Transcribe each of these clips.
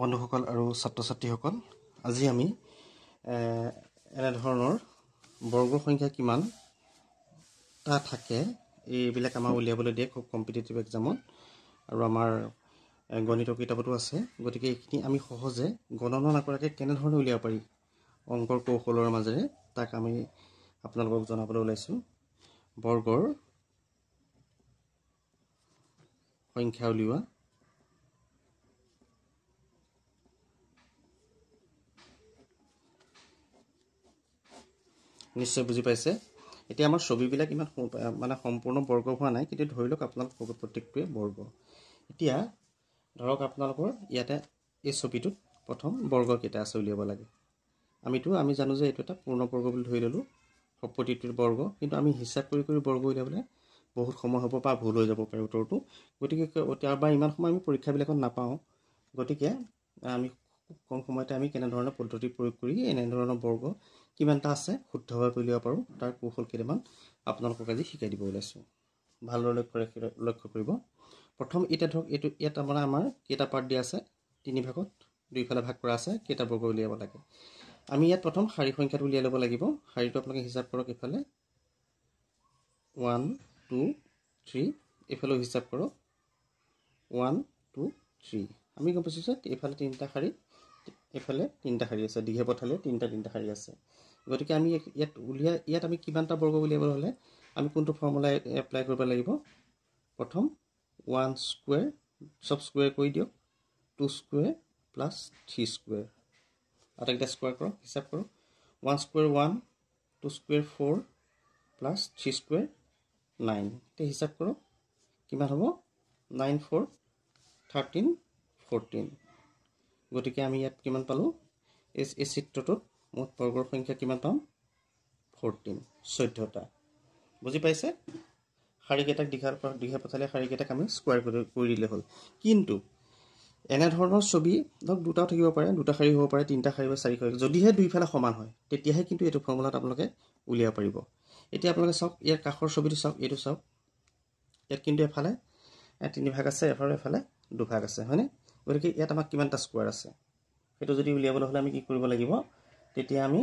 বন্ধুসকল আৰু ছাত্ৰ ছাত্ৰীসকল আজি আমি এনেধৰণৰ বৰ্গ সংখ্যা কিমান তা থাকে এইবিলাক আমাৰ উলিয়াবলৈ দিয়ে খুব কম্পিটেটিভ এক্সামত আৰু আমাৰ গণিতৰ কিতাপতো আছে গতিকে এইখিনি আমি সহজে গণনা নকৰাকৈ কেনেধৰণে উলিয়াব পাৰি অংকৰ কৌশলৰ মাজেৰে তাক আমি আপোনালোকক জনাবলৈ ওলাইছোঁ বৰ্গৰ সংখ্যা উলিওৱা নিশ্চয় বুজি পাইছে এতিয়া আমাৰ ছবিবিলাক ইমান মানে সম্পূৰ্ণ বৰ্গ হোৱা নাই কিন্তু ধৰি লওক আপোনালোক প্ৰত্যেকটোৱে বৰ্গ এতিয়া ধৰক আপোনালোকৰ ইয়াতে এই ছবিটোত প্ৰথম বৰ্গকেইটা আছে উলিয়াব লাগে আমিতো আমি জানো যে এইটো এটা পূৰ্ণ বৰ্গ বুলি ধৰি ল'লোঁ প্ৰতিটোৰ বৰ্গ কিন্তু আমি হিচাপ কৰি কৰি বৰ্গ উলিয়াবলৈ বহুত সময় হ'ব বা ভুল হৈ যাব পাৰে উত্তৰটো গতিকে বা ইমান সময় আমি পৰীক্ষাবিলাকত নাপাওঁ গতিকে আমি খুব কম সময়তে আমি কেনেধৰণৰ পদ্ধতি প্ৰয়োগ কৰি এনেধৰণৰ বৰ্গ কিমানটা আছে শুদ্ধভাৱে উলিয়াব পাৰোঁ তাৰ কৌশল কেইটামান আপোনালোকক আজি শিকাই দিব ওলাইছোঁ ভালদৰে লক্ষ্য ৰাখি লক্ষ্য কৰিব প্ৰথম এতিয়া ধৰক এইটো ইয়াত আপোনাৰ আমাৰ কেইটা পাৰ্ট দিয়া আছে তিনি ভাগত দুইফালে ভাগ কৰা আছে কেইটা বৰ্গ উলিয়াব লাগে আমি ইয়াত প্ৰথম শাৰী সংখ্যাটো উলিয়াই ল'ব লাগিব শাৰীটো আপোনালোকে হিচাপ কৰক এইফালে ওৱান টু থ্ৰী এইফালেও হিচাপ কৰক ওৱান টু থ্ৰী আমি গম পাইছোঁ যে এইফালে তিনিটা শাৰী এইফালে তিনিটা শাৰী আছে দীঘে পথালে তিনিটা তিনিটা শাৰী আছে গতিকে আমি ইয়াত উলিয়াই ইয়াত আমি কিমানটা বৰ্গ উলিয়াবলৈ হ'লে আমি কোনটো ফৰ্মুলা এপ্লাই কৰিব লাগিব প্ৰথম ওৱান স্কুৱেৰ চব স্কুৱেৰ কৰি দিয়ক two square plus three square আটাইকেইটা স্কুৱেৰ কৰক হিচাপ কৰক one square one two square four plus three square nine এতিয়া হিচাপ কৰক কিমান হ'ব নাইন ফ'ৰ থাৰ্টিন ফ'ৰটিন গতিকে আমি ইয়াত কিমান পালোঁ এই এই চিত্ৰটোত মুঠ বৰ্গৰ সংখ্যা কিমান পাম ফৰ্টিন চৈধ্যটা বুজি পাইছে শাৰীকেইটাক দীঘা দীঘা পঠালে শাৰীকেইটাক আমি স্কুৱাৰ কৰি দিলে হ'ল কিন্তু এনেধৰণৰ ছবি ধৰক দুটাও থাকিব পাৰে দুটা শাৰী হ'ব পাৰে তিনিটা শাৰী বা চাৰিশ যদিহে দুইফালে সমান হয় তেতিয়াহে কিন্তু এইটো ফৰ্মুলাত আপোনালোকে উলিয়াব পাৰিব এতিয়া আপোনালোকে চাওক ইয়াৰ কাষৰ ছবিটো চাওক এইটো চাওক ইয়াত কিন্তু এফালে তিনিভাগ আছে এফালে এফালে দুভাগ আছে হয়নে গতিকে ইয়াত আমাক কিমানটা স্কুৱাৰ আছে সেইটো যদি উলিয়াবলৈ হ'লে আমি কি কৰিব লাগিব তেতিয়া আমি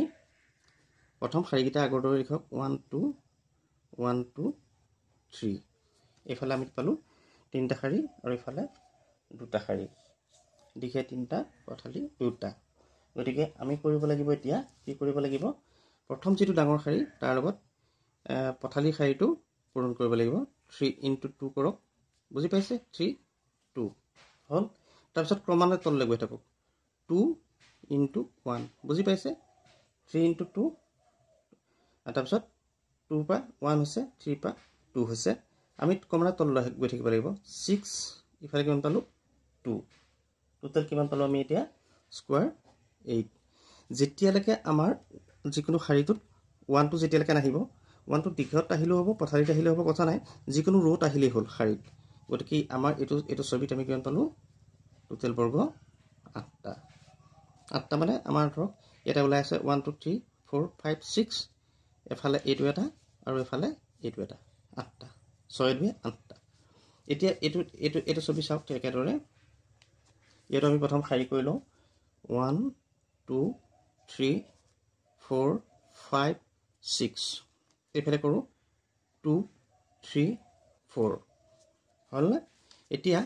প্ৰথম শাৰীকেইটা আগৰ দৰে লিখক one two one two three এইফালে আমি পালোঁ তিনিটা শাৰী আৰু এইফালে দুটা শাৰী দিশে তিনিটা পথালি দুটা গতিকে আমি কৰিব লাগিব এতিয়া কি কৰিব লাগিব প্ৰথম যিটো ডাঙৰ শাৰী তাৰ লগত পথালি শাৰীটো পূৰণ কৰিব লাগিব থ্ৰী ইণ্টু টু কৰক বুজি পাইছে থ্ৰী টু হ'ল তাৰপিছত ক্ৰমান্বয়ে তললৈ গৈ থাকক টু ইনটু ওৱান বুজি পাইছে থ্ৰী ইণ্টু টু তাৰপিছত টুৰ পৰা ওৱান হৈছে থ্ৰীৰ পৰা টু হৈছে আমি কমৰা তললৈ গৈ থাকিব লাগিব ছিক্স ইফালে কিমান পালোঁ টু টোটেল কিমান পালোঁ আমি এতিয়া স্কুৱাৰ এইট যেতিয়ালৈকে আমাৰ যিকোনো শাৰীটোত ওৱানটো যেতিয়ালৈকে নাহিব ওৱানটো দীঘত আহিলেও হ'ব পথাৰীত আহিলেও হ'ব কথা নাই যিকোনো ৰ'ত আহিলেই হ'ল শাৰীত গতিকে আমাৰ এইটো এইটো ছবিত আমি কিমান পালোঁ টোটেল বৰ্গ আঠটা আঠটা মানে আমাৰ ধৰক এটা ওলাই আছে one two three four five six এফালে এইটো এটা আৰু এফালে এইটো এটা আঠটা ছয় দুই আঠটা এতিয়া এইটো এইটো এইটো ছবি চাওক একেদৰে এইটো আমি প্ৰথম শাৰী কৰি লওঁ one two three four five six এইফালে কৰোঁ টু থ্ৰী ফ'ৰ হ'লনে এতিয়া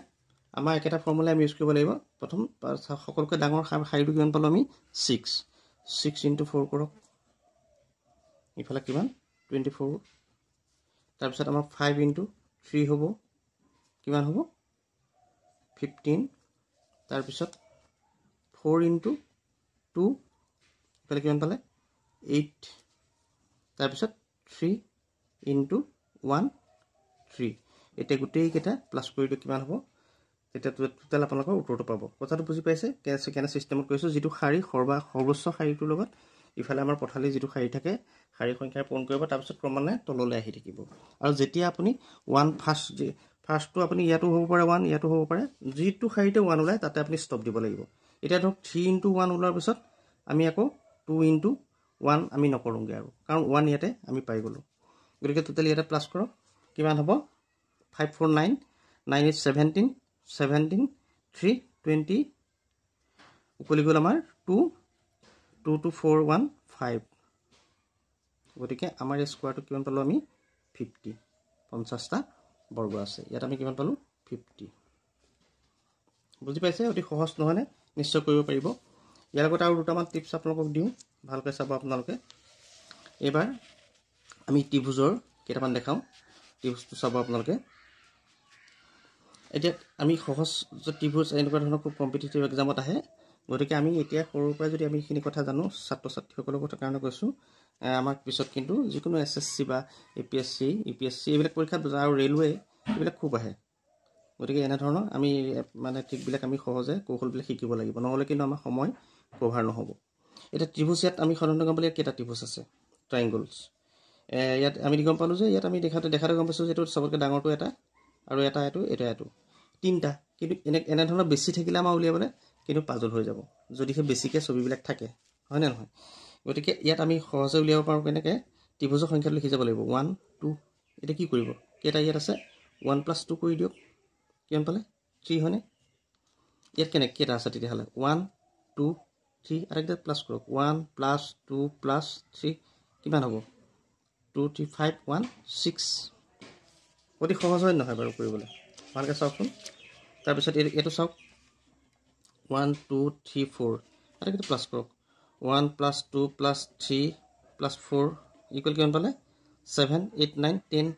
আমাৰ একেটা ফৰ্মুলা আমি ইউজ কৰিব লাগিব প্ৰথম সকলোকৈ ডাঙৰ শাৰীটো কিমান পালোঁ আমি ছিক্স ছিক্স ইণ্টু ফ'ৰ কৰক ইফালে কিমান টুৱেণ্টি ফ'ৰ তাৰপিছত আমাৰ ফাইভ ইণ্টু থ্ৰী হ'ব কিমান হ'ব ফিফটিন তাৰপিছত ফ'ৰ ইণ্টু টু ইফালে কিমান পালে এইট তাৰপিছত থ্ৰী ইণ্টু ওৱান থ্ৰী এতিয়া গোটেইকেইটা প্লাছ কৰিলোঁ কিমান হ'ব তেতিয়া টোটেল আপোনালোকৰ উত্তৰটো পাব কথাটো বুজি পাইছে কেনে কেনে ছিষ্টেমত কৈছোঁ যিটো শাৰী সৰ্ব সৰ্বোচ্চ শাৰীটোৰ লগত ইফালে আমাৰ পথালি যিটো শাৰী থাকে শাৰী সংখ্যাৰে পূৰণ কৰিব তাৰপিছত ক্ৰমান্বয়ে তললৈ আহি থাকিব আৰু যেতিয়া আপুনি ওৱান ফাৰ্ষ্ট যি ফাৰ্ষ্টটো আপুনি ইয়াতো হ'ব পাৰে ওৱান ইয়াতো হ'ব পাৰে যিটো শাৰীতে ওৱান ওলায় তাতে আপুনি ষ্টপ দিব লাগিব এতিয়া ধৰক থ্ৰী ইণ্টু ওৱান ওলোৱাৰ পিছত আমি আকৌ টু ইণ্টু ওৱান আমি নকৰোঁগৈ আৰু কাৰণ ওৱান ইয়াতে আমি পাই গ'লোঁ গতিকে টোটেল ইয়াতে প্লাছ কৰক কিমান হ'ব five four nine nine eight seventeen seventeen three twenty উকলি গ'ল আমাৰ two two two four one five গতিকে আমাৰ এই স্কুৱাৰটো কিমান পালোঁ আমি ফিফটি পঞ্চাছটা বৰ্গ আছে ইয়াত আমি কিমান পালোঁ ফিফটি বুজি পাইছে অতি সহজ নহয়নে নিশ্চয় কৰিব পাৰিব ইয়াৰ লগতে আৰু দুটামান টিপছ আপোনালোকক দিওঁ ভালকৈ চাব আপোনালোকে এইবাৰ আমি ত্ৰিভুজৰ কেইটামান দেখাওঁ ত্ৰিভুজটো চাব আপোনালোকে এতিয়া আমি সহজ ত্ৰিভুজ এনেকুৱা ধৰণৰ খুব কম্পিটিটিভ একজামত আহে গতিকে আমি এতিয়া সৰুৰ পৰাই যদি আমি এইখিনি কথা জানো ছাত্ৰ ছাত্ৰীসকলৰ কথা কাৰণে কৈছোঁ আমাক পিছত কিন্তু যিকোনো এছ এছ চি বা A P S C U P S C এইবিলাক পৰীক্ষাত আৰু ৰেলৱে এইবিলাক খুব আহে গতিকে এনেধৰণৰ আমি মানে ঠিকবিলাক আমি সহজে কৌশলবিলাক শিকিব লাগিব নহ'লে কিন্তু আমাৰ সময় কভাৰ নহ'ব এতিয়া ত্ৰিভুজ ইয়াত আমি সাধাৰণতে গম পালোঁ কেইটা ত্ৰিভুজ আছে ট্ৰাইংগলছ ইয়াত আমি গম পালোঁ যে ইয়াত আমি দেখাতে দেখাতে গম পাইছোঁ যে এইটো চবতকৈ ডাঙৰটো এটা আৰু এটা এইটো এটা এইটো তিনিটা কিন্তু এনে এনেধৰণৰ বেছি থাকিলে আমাৰ উলিয়াবলৈ কিন্তু পাজল হৈ যাব যদিহে বেছিকৈ ছবিবিলাক থাকে হয়নে নহয় গতিকে ইয়াত আমি সহজে উলিয়াব পাৰোঁ কেনেকৈ ত্ৰিভুজৰ সংখ্যাটো লিখি যাব লাগিব ওৱান টু এতিয়া কি কৰিব কেইটা ইয়াত আছে ওৱান প্লাছ টু কৰি দিয়ক কিমান পালে থ্ৰী হয়নে ইয়াত কেনেকৈ কেইটা আছে তেতিয়াহ'লে ওৱান টু থ্ৰী আটাইকেইটা প্লাছ কৰক one plus two plus three কিমান হ'ব two three five one six অতি সহজ হয় নহয় বাৰু কৰিবলৈ ভালকৈ চাওকচোন তাৰপিছত এই এইটো চাওক ওৱান টু থ্ৰী ফ'ৰ তাতে কিন্তু প্লাছ কৰক one plus two plus three plus four equal কিমান পালে ছেভেন এইট নাইন টেন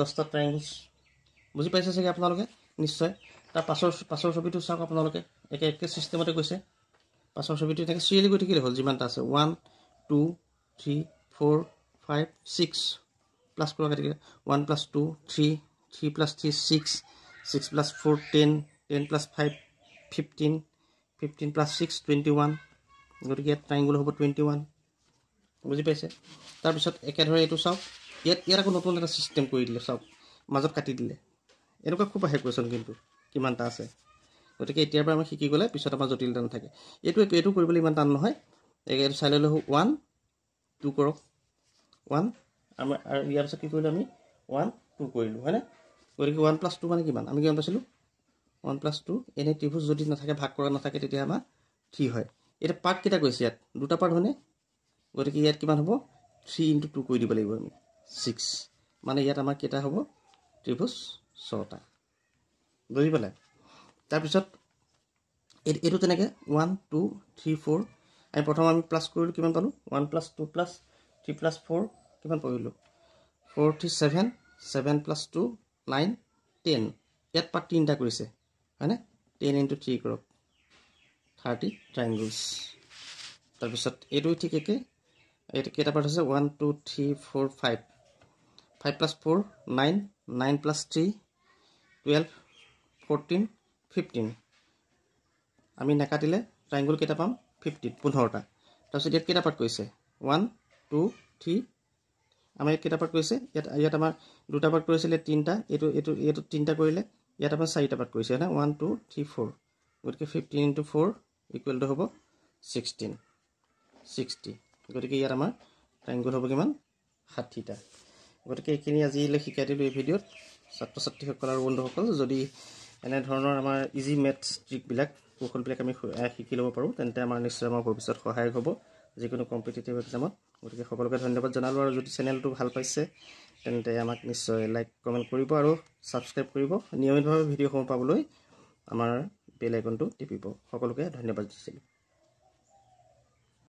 দহটা ট্ৰাইংগলছ বুজি পাইছে চাগে আপোনালোকে নিশ্চয় তাৰ পাছৰ পাছৰ ছবিটো চাওক আপোনালোকে একে একে ছিষ্টেমতে কৈছে পাছৰ ছবিটো এনেকৈ চিৰিয়েলি গৈ থাকিলে হ'ল যিমানটা আছে one two three four five six plus কৰক এতিয়া one plus two three three plus three six six plus four ten ten plus five fifteen fifteen plus six twenty one গতিকে ইয়াত ট্ৰাইংগুল হ'ব টুৱেণ্টি ওৱান বুজি পাইছে তাৰপিছত একেদৰে এইটো চাওক ইয়াত ইয়াত আকৌ নতুন এটা ছিষ্টেম কৰি দিলে চাওক মাজত কাটি দিলে এনেকুৱা খুব আহে কুৱেশ্যন কিন্তু কিমানটা আছে গতিকে এতিয়াৰ পৰা আমাৰ শিকি গ'লে পিছত আমাৰ জটিলতা নাথাকে এইটো এইটো কৰিবলৈ ইমান টান নহয় একেটো চাই ল'লে হওক ওৱান টু কৰক ওৱান আমাৰ আৰু ইয়াৰ পিছত কি কৰিলোঁ আমি ওৱান টু কৰিলোঁ হয়নে গতিকে ওৱান প্লাছ টু মানে কিমান আমি কিমান পাইছিলোঁ ওৱান প্লাছ টু এনেই ত্ৰিভুজ যদি নাথাকে ভাগ কৰা নাথাকে তেতিয়া আমাৰ থ্ৰী হয় এতিয়া পাৰ্ট কেইটা কৰিছে ইয়াত দুটা পাৰ্ট হয়নে গতিকে ইয়াত কিমান হ'ব থ্ৰী ইণ্টু টু কৰি দিব লাগিব আমি ছিক্স মানে ইয়াত আমাৰ কেইটা হ'ব ত্ৰিভুজ ছটা বুজি পালে তাৰপিছত এইটো তেনেকৈ ওৱান টু থ্ৰী ফ'ৰ আমি প্ৰথম আমি প্লাছ কৰিলোঁ কিমান পালোঁ one plus two plus three plus four কিমান পঢ়িলোঁ four three seven seven plus two nine ten ইয়াত পাত তিনিটা কৰিছে হয়নে টেন ইণ্টু থ্ৰী কৰক থাৰ্টি ট্ৰাইংগলছ তাৰপিছত এইটো ঠিক একে এইটো কেইটা পাৰ্ট হৈছে one two three four five five plus four nine nine plus three twelve fourteen fifteen আমি নাকাটিলে ট্ৰাইংগুল কেইটা পাম ফিফটিন পোন্ধৰটা তাৰপিছত ইয়াত কেইটা পাৰ্ট কৰিছে ওৱান টু থ্ৰী আমাৰ ইয়াত কেইটা পাৰ্ট কৰিছে ইয়াত ইয়াত আমাৰ দুটা পাৰ্ট কৰিছিলে তিনিটা এইটো এইটো এইটো তিনিটা কৰিলে ইয়াত আমাৰ চাৰিটা পাৰ্ট কৰিছে হয়নে ওৱান টু থ্ৰী ফ'ৰ গতিকে fifteen into four equal two হ'ব ছিক্সটিন ছিক্সটি গতিকে ইয়াত আমাৰ ট্ৰেংগুল হ'ব কিমান ষাঠিটা গতিকে এইখিনি আজিলৈ শিকাই দিলোঁ এই ভিডিঅ'ত ছাত্ৰ ছাত্ৰীসকল আৰু বন্ধুসকল যদি এনেধৰণৰ আমাৰ ইজি মেথছ ট্ৰিকবিলাক কৌশলবিলাক আমি শিকি ল'ব পাৰোঁ তেন্তে আমাৰ নিশ্চয় আমাৰ ভৱিষ্যত সহায়ক হ'ব যিকোনো কম্পিটিটিভ এক্সামত গতিকে সকলোকে ধন্যবাদ জনালোঁ আৰু যদি চেনেলটো ভাল পাইছে তেন্তে আমাক নিশ্চয় লাইক কমেণ্ট কৰিব আৰু ছাবস্ক্ৰাইব কৰিব নিয়মিতভাৱে ভিডিঅ'সমূহ পাবলৈ আমাৰ বেলাইকনটো টিপিব সকলোকে ধন্যবাদ দিছিলোঁ